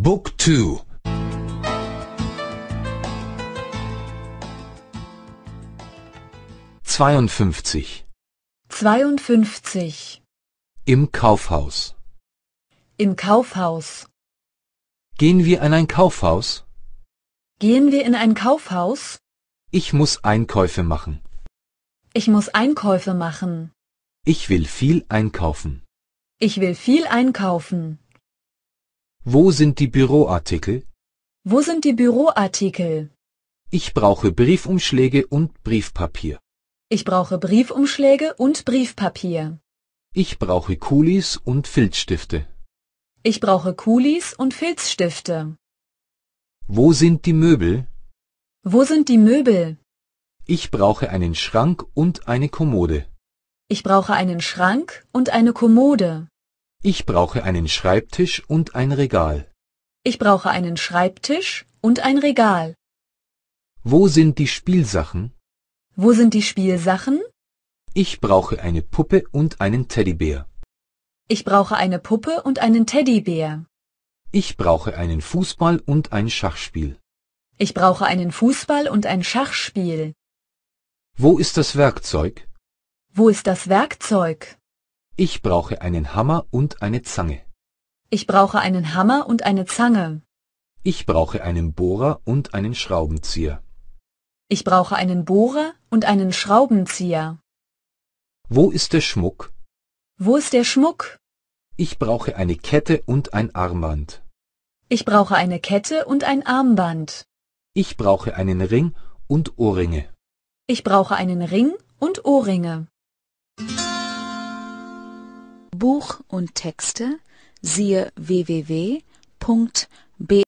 Book 2 52 52 Im Kaufhaus Im Kaufhaus Gehen wir in ein Kaufhaus? Gehen wir in ein Kaufhaus? Ich muss Einkäufe machen. Ich muss Einkäufe machen. Ich will viel einkaufen. Ich will viel einkaufen. Wo sind die Büroartikel? Wo sind die Büroartikel? Ich brauche Briefumschläge und Briefpapier. Ich brauche Briefumschläge und Briefpapier. Ich brauche Kulis und Filzstifte. Ich brauche Kulis und Filzstifte. Wo sind die Möbel? Wo sind die Möbel? Ich brauche einen Schrank und eine Kommode. Ich brauche einen Schrank und eine Kommode. Ich brauche einen Schreibtisch und ein Regal. Ich brauche einen Schreibtisch und ein Regal. Wo sind die Spielsachen? Wo sind die Spielsachen? Ich brauche eine Puppe und einen Teddybär. Ich brauche eine Puppe und einen Teddybär. Ich brauche einen Fußball und ein Schachspiel. Ich brauche einen Fußball und ein Schachspiel. Wo ist das Werkzeug? Wo ist das Werkzeug? Ich brauche einen Hammer und eine Zange. Ich brauche einen Hammer und eine Zange. Ich brauche einen Bohrer und einen Schraubenzieher. Ich brauche einen Bohrer und einen Schraubenzieher. Wo ist der Schmuck? Wo ist der Schmuck? Ich brauche eine Kette und ein Armband. Ich brauche eine Kette und ein Armband. Ich brauche einen Ring und Ohrringe. Ich brauche einen Ring und Ohrringe. Buch und Texte siehe www.b